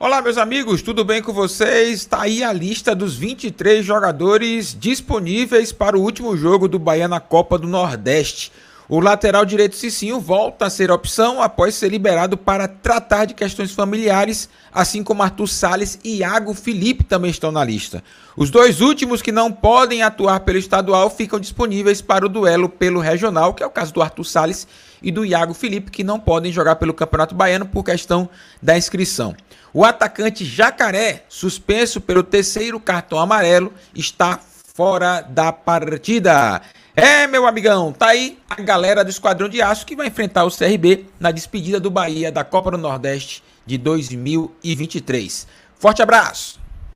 Olá, meus amigos, tudo bem com vocês? Está aí a lista dos 23 jogadores disponíveis para o último jogo do Bahia na Copa do Nordeste. O lateral direito Cicinho volta a ser opção após ser liberado para tratar de questões familiares, assim como Arthur Salles e Iago Felipe também estão na lista. Os dois últimos que não podem atuar pelo estadual ficam disponíveis para o duelo pelo regional, que é o caso do Arthur Salles e do Iago Felipe, que não podem jogar pelo Campeonato Baiano por questão da inscrição. O atacante Jacaré, suspenso pelo terceiro cartão amarelo, está fora da partida. É, meu amigão, tá aí a galera do Esquadrão de Aço que vai enfrentar o CRB na despedida do Bahia da Copa do Nordeste de 2023. Forte abraço!